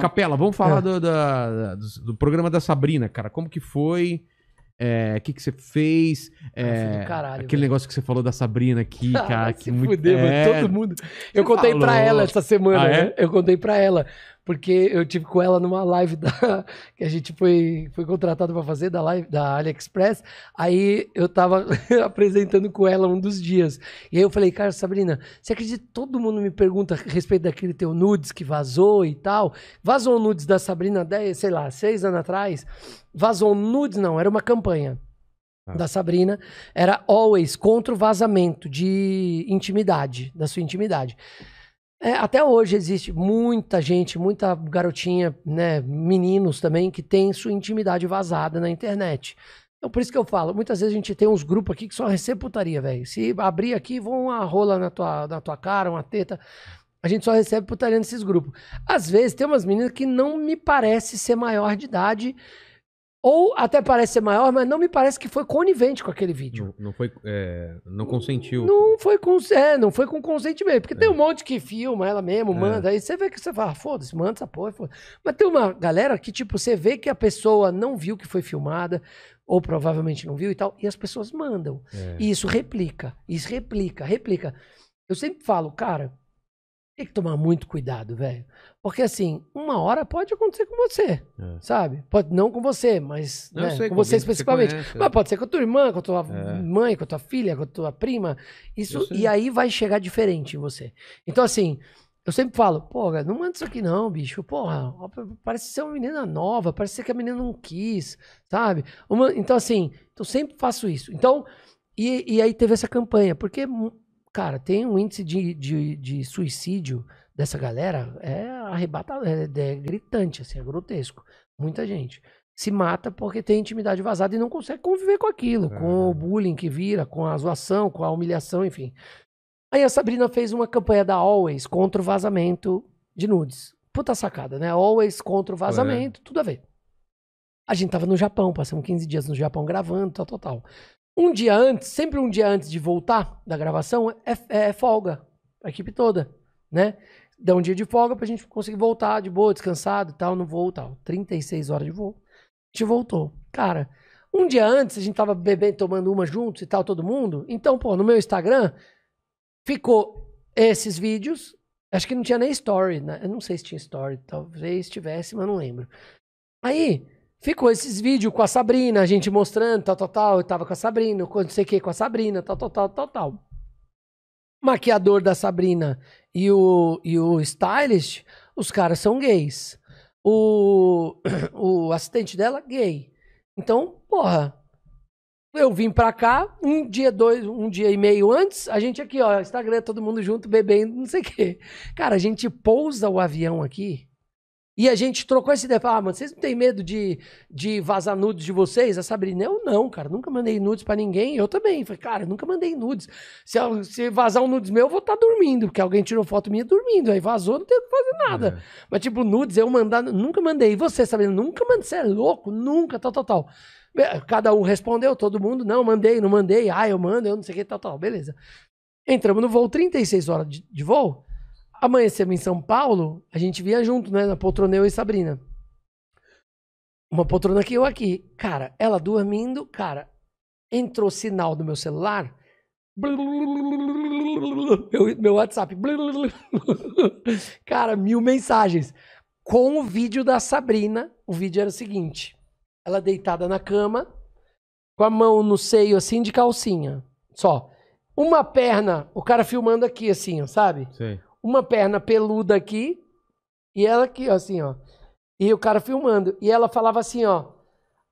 Capela, vamos falar é. do, do, do, programa da Sabrina, cara. Como que foi? O é, que, que você fez? Ah, é, caralho, aquele velho. negócio que você falou da Sabrina aqui, cara. Ah, que se muito... fuder, mano, é. todo mundo. Você eu contei falou. pra ela essa semana, ah, né? É? Eu contei pra ela porque eu tive com ela numa live da, que a gente foi, foi contratado para fazer, da live da AliExpress. Aí eu tava apresentando com ela um dos dias. E aí eu falei, cara, Sabrina, você acredita que todo mundo me pergunta a respeito daquele teu nudes que vazou e tal? Vazou nudes da Sabrina, 10, sei lá, seis anos atrás? Vazou nudes? Não, era uma campanha ah. da Sabrina era always contra o vazamento de intimidade, da sua intimidade. É, até hoje existe muita gente, muita garotinha, né, meninos também, que tem sua intimidade vazada na internet. Então, por isso que eu falo, muitas vezes a gente tem uns grupos aqui que só recebe putaria, velho. Se abrir aqui, vão uma rola na tua, na tua cara, uma teta. A gente só recebe putaria nesses grupos. Às vezes, tem umas meninas que não me parece ser maior de idade ou até parece ser maior, mas não me parece que foi conivente com aquele vídeo. Não, não foi. É, não consentiu. Não foi com. É, não foi com consentimento. Porque é. tem um monte que filma ela mesmo, é. manda. Aí você vê que você fala, ah, foda-se, manda essa porra. Foda mas tem uma galera que, tipo, você vê que a pessoa não viu que foi filmada, ou provavelmente não viu e tal, e as pessoas mandam. É. E isso replica. Isso replica, replica. Eu sempre falo, cara, tem que tomar muito cuidado, velho. Porque assim, uma hora pode acontecer com você, é. sabe? Pode não com você, mas né, sei, com, você especificamente. Você mas é. pode ser com a tua irmã, com a tua é. mãe, com a tua filha, com a tua prima. Isso e aí vai chegar diferente em você. Então assim, eu sempre falo, porra, não manda isso aqui não, bicho. Porra, parece ser uma menina nova, parece ser que a menina não quis, sabe? Uma, então assim, eu então, sempre faço isso. Então, e, e aí teve essa campanha, porque Cara, tem um índice de, de, de suicídio dessa galera, é arrebatado, é, é gritante, assim, é grotesco. Muita gente se mata porque tem intimidade vazada e não consegue conviver com aquilo, é. com o uhum. bullying que vira, com a zoação, com a humilhação, enfim. Aí a Sabrina fez uma campanha da Always contra o vazamento de nudes. Puta sacada, né? Always contra o é. vazamento, é. tudo a ver. A gente tava no Japão, passamos 15 dias no Japão gravando, tal, tal, tal. Um dia antes, sempre um dia antes de voltar da gravação, é, é, é folga. A equipe toda, né? Dá um dia de folga pra gente conseguir voltar de boa, descansado e tal, no voo e tal. 36 horas de voo. A gente voltou. Cara, um dia antes a gente tava bebendo, tomando uma juntos e tal, todo mundo. Então, pô, no meu Instagram ficou esses vídeos. Acho que não tinha nem story, né? Eu não sei se tinha story, talvez tivesse, mas não lembro. Aí, Ficou esses vídeos com a Sabrina, a gente mostrando, tal, tal, tal. Eu tava com a Sabrina, não sei o que, com a Sabrina, tal, tal, tal, tal, tal. Maquiador da Sabrina e o, e o stylist, os caras são gays. O, o assistente dela, gay. Então, porra, eu vim pra cá, um dia, dois, um dia e meio antes, a gente aqui, ó, Instagram, todo mundo junto, bebendo, não sei o quê. Cara, a gente pousa o avião aqui e a gente trocou essa ideia. ah, mano, vocês não têm medo de, de vazar nudes de vocês? A Sabrina, eu não, cara. Nunca mandei nudes para ninguém. Eu também. Falei, cara, nunca mandei nudes. Se, se vazar um nudes meu, eu vou estar tá dormindo, porque alguém tirou foto minha dormindo. Aí vazou, não tem o que fazer nada. É. Mas, tipo, nudes eu mandar, nunca mandei. E você, Sabrina, nunca mandei. Você é louco? Nunca, tal, tal, tal. Cada um respondeu, todo mundo, não, mandei, não mandei. Ah, eu mando, eu não sei o que, tal, tal. Beleza. Entramos no voo, 36 horas de, de voo. Amanhecemos em São Paulo, a gente via junto, né? Na poltrona eu e Sabrina. Uma poltrona que eu aqui. Cara, ela dormindo, cara, entrou sinal do meu celular. Meu, meu WhatsApp. Cara, mil mensagens. Com o vídeo da Sabrina, o vídeo era o seguinte: ela deitada na cama, com a mão no seio, assim, de calcinha. Só. Uma perna, o cara filmando aqui, assim, sabe? Sim uma perna peluda aqui e ela aqui, ó, assim, ó. E o cara filmando. E ela falava assim, ó.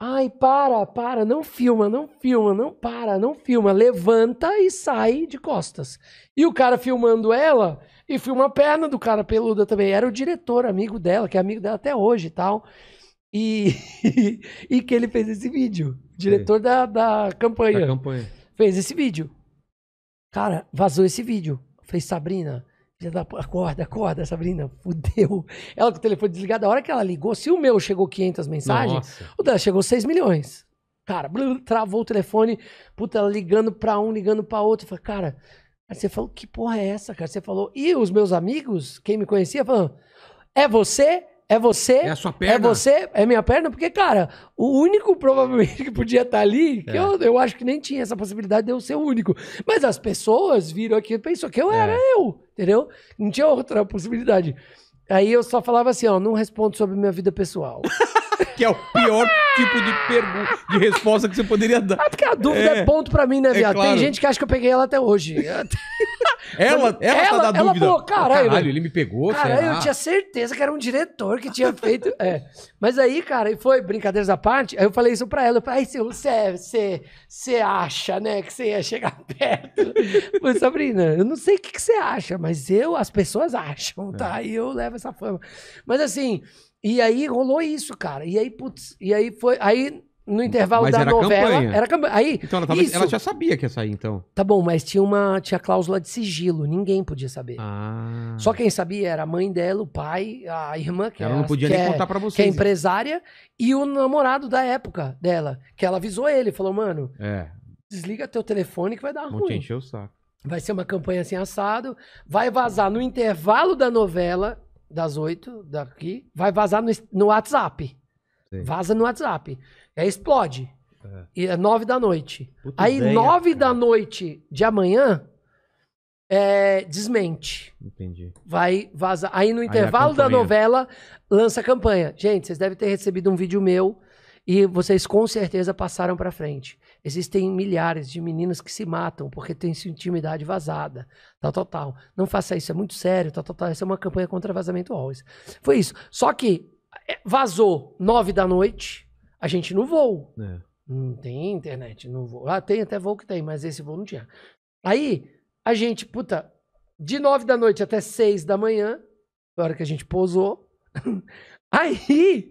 Ai, para, para, não filma, não filma, não para, não filma. Levanta e sai de costas. E o cara filmando ela e filma a perna do cara peluda também. Era o diretor, amigo dela, que é amigo dela até hoje e tal. E, e que ele fez esse vídeo. Diretor da, da campanha. Da campanha. Fez esse vídeo. Cara, vazou esse vídeo. Fez Sabrina. Acorda, acorda, Sabrina. Fudeu. Ela com o telefone desligado, a hora que ela ligou, se o meu chegou 500 mensagens, Nossa. o dela chegou 6 milhões. Cara, blu, travou o telefone, puta, ela ligando pra um, ligando pra outro. Eu falei, cara, você falou, que porra é essa, cara? Você falou, e os meus amigos, quem me conhecia, falando, é você? É você? É a sua perna? É você? É minha perna? Porque, cara, o único provavelmente que podia estar tá ali, que é. eu, eu acho que nem tinha essa possibilidade de eu ser o único. Mas as pessoas viram aqui e pensou que eu é. era eu, entendeu? Não tinha outra possibilidade. Aí eu só falava assim, ó, não respondo sobre minha vida pessoal. que é o pior tipo de pergunta, de resposta que você poderia dar. Ah, porque a dúvida é, é ponto pra mim, né, é viado? É claro. Tem gente que acha que eu peguei ela até hoje. Ela, ela, ela tá da ela dúvida. Falou, caralho, caralho, ele me pegou. Caralho, será? eu tinha certeza que era um diretor que tinha feito. é. Mas aí, cara, e foi, brincadeiras à parte, aí eu falei isso pra ela. Eu falei, você, é, você, você acha, né, que você ia chegar perto? Mas, Sabrina, né, eu não sei o que, que você acha, mas eu, as pessoas acham, tá? É. E eu levo essa fama. Mas assim, e aí rolou isso, cara. E aí, putz, e aí foi. Aí no intervalo mas da era novela. Campanha. Era campanha. Aí, então ela, tava, isso... ela, já sabia que ia sair, então. Tá bom, mas tinha uma tinha cláusula de sigilo, ninguém podia saber. Ah. Só quem sabia era a mãe dela, o pai, a irmã, que ela era, é não podia nem é, contar para vocês. Que é empresária, e o namorado da época dela, que ela avisou ele, falou, mano, é. desliga teu telefone que vai dar ruim. Vou encher o saco. Vai ser uma campanha assim assado, vai vazar no intervalo da novela, das oito, daqui, vai vazar no, no WhatsApp. Sim. Vaza no WhatsApp. Aí é, explode. É. E é nove da noite. Puta aí ideia, nove cara. da noite de amanhã, é, desmente. Entendi. Vai vaza Aí no intervalo aí da novela, lança a campanha. Gente, vocês devem ter recebido um vídeo meu e vocês com certeza passaram para frente. Existem milhares de meninas que se matam porque tem sua intimidade vazada. Tal, tal, tal. Não faça isso, é muito sério. Tal, tal, tal. Essa é uma campanha contra vazamento always. Foi isso. Só que é, vazou nove da noite, a gente no voo. É. Não tem internet não voo. Ah, tem até voo que tem, mas esse voo não tinha. Aí, a gente, puta, de nove da noite até seis da manhã, a hora que a gente pousou. Aí,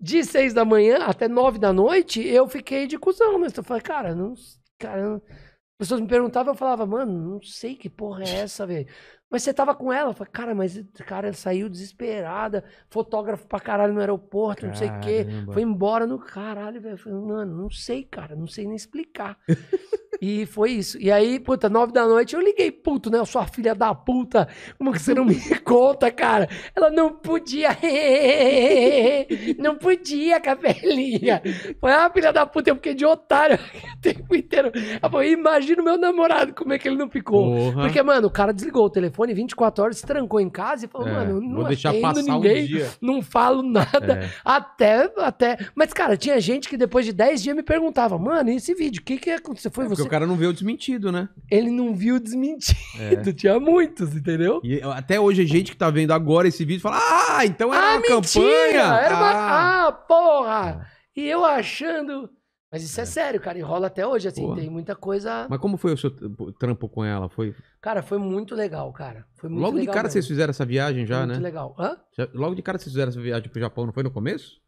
de seis da manhã até nove da noite, eu fiquei de cuzão, mas né? eu falei, cara, não. Cara, as pessoas me perguntavam, eu falava, mano, não sei que porra é essa, velho. Mas você tava com ela, falei, cara, mas cara saiu desesperada, fotógrafo pra caralho no aeroporto, Caramba. não sei o quê. Foi embora no caralho, velho. Falei, mano, não sei, cara, não sei nem explicar. E foi isso. E aí, puta, nove da noite eu liguei, puto, né? Sua filha da puta. Como que você não me conta, cara? Ela não podia. não podia, cabelinha Foi a ah, filha da puta, eu fiquei de otário o tempo inteiro. Ela falou, imagina o meu namorado, como é que ele não ficou. Porra. Porque, mano, o cara desligou o telefone 24 horas, se trancou em casa e falou, é, mano, não atendo ninguém, um não falo nada. É. Até, até. Mas, cara, tinha gente que depois de 10 dias me perguntava, mano, e esse vídeo? O que, que aconteceu? Foi é você o cara não viu o desmentido, né? Ele não viu o desmentido. É. Tinha muitos, entendeu? E até hoje, a gente que tá vendo agora esse vídeo fala: Ah, então era ah, uma mentira, campanha. Era uma... Ah. ah porra! É. E eu achando. Mas isso é, é sério, cara, enrola até hoje, assim, tem muita coisa. Mas como foi o seu trampo com ela? Foi? Cara, foi muito legal, cara. Foi muito Logo legal de cara mesmo. vocês fizeram essa viagem já, muito né? Muito legal. Hã? Logo de cara vocês fizeram essa viagem pro Japão, não foi no começo?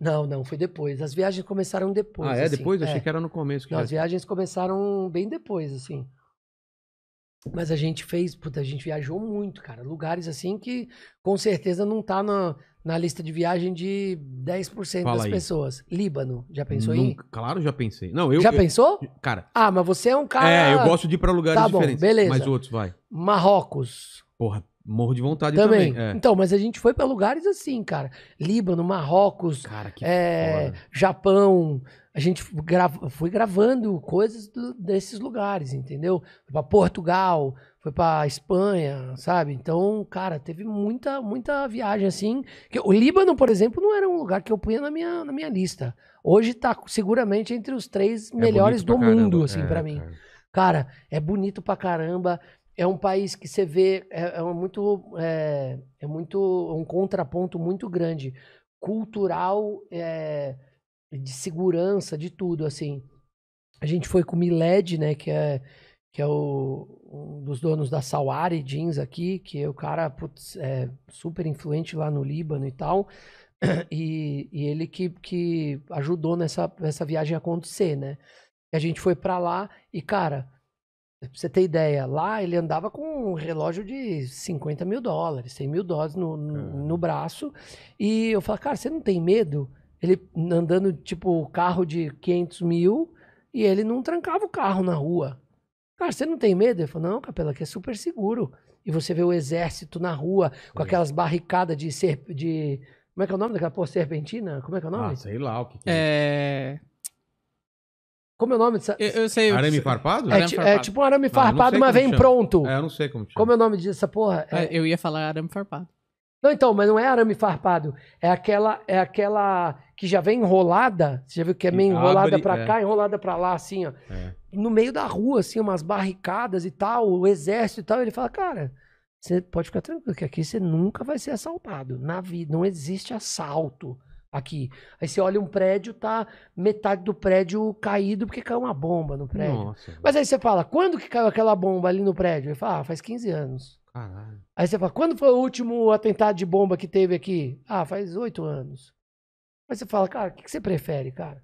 Não, não, foi depois. As viagens começaram depois. Ah, é? Assim. Depois? Eu é. achei que era no começo. Não, as assim. viagens começaram bem depois, assim. Mas a gente fez, puta, a gente viajou muito, cara. Lugares assim que com certeza não tá na, na lista de viagem de 10% Fala das aí. pessoas. Líbano, já pensou aí? Claro, já pensei. Não, eu Já eu, pensou? Cara. Ah, mas você é um cara É, eu gosto de ir para lugares tá bom, diferentes, beleza. mas outros vai. Marrocos. Porra, Morro de vontade também. também. É. Então, mas a gente foi para lugares assim, cara. Líbano, Marrocos, cara, é, Japão. A gente grava, foi gravando coisas do, desses lugares, entendeu? Foi pra Portugal, foi pra Espanha, sabe? Então, cara, teve muita, muita viagem assim. Que, o Líbano, por exemplo, não era um lugar que eu punha na minha, na minha lista. Hoje tá seguramente entre os três é melhores é do mundo, assim, é, para mim. Cara. cara, é bonito pra caramba é um país que você vê é, é muito é, é, muito um contraponto muito grande cultural é, de segurança de tudo assim a gente foi com o Miled né que é que é o, um dos donos da Sawari Jeans aqui que é o cara putz, é super influente lá no Líbano e tal e, e ele que, que ajudou nessa, nessa viagem a acontecer né a gente foi para lá e cara Pra você ter ideia, lá ele andava com um relógio de 50 mil dólares, 100 mil dólares no, no, no braço. E eu falo, cara, você não tem medo? Ele andando, tipo, carro de 500 mil e ele não trancava o carro na rua. Cara, você não tem medo? Ele falou, não, Capela, que é super seguro. E você vê o exército na rua com é. aquelas barricadas de, serp... de... Como é que é o nome daquela porra? Serpentina? Como é que é o nome? Ah, sei lá o que, que é. É... Como é o nome dessa? Eu, eu sei. Arame farpado? É, arame é farpado? É, tipo um arame farpado, mas vem chama. pronto. É, eu não sei como chama. Como é o nome dessa porra? É-, é... Eu ia falar arame farpado. Não, então, mas não é arame farpado. É aquela, é aquela que já vem enrolada. Você já viu que é meio enrolada para é. cá, enrolada para lá, assim, ó. No meio da rua, assim, umas barricadas e tal, o exército e tal. Ele fala, cara, você pode ficar tranquilo, que aqui você nunca vai ser assaltado. Na vida, não existe assalto aqui. Aí você olha um prédio, tá metade do prédio caído porque caiu uma bomba no prédio. Nossa. Mas aí você fala, quando que caiu aquela bomba ali no prédio? Ele fala, ah, faz 15 anos. Caralho. Aí você fala, quando foi o último atentado de bomba que teve aqui? Ah, faz oito anos. Aí você fala, cara, o que, que, você prefere, cara?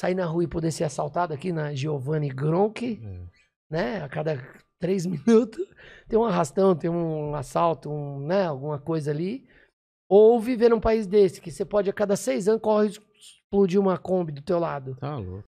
Sair na rua e poder ser assaltado aqui na Giovanni Gronk, é. né? A cada três minutos tem um arrastão, tem um assalto, um, né? Alguma coisa ali ou viver num país desse, que você pode a cada seis anos correr explodir uma Kombi do teu lado. Tá louco.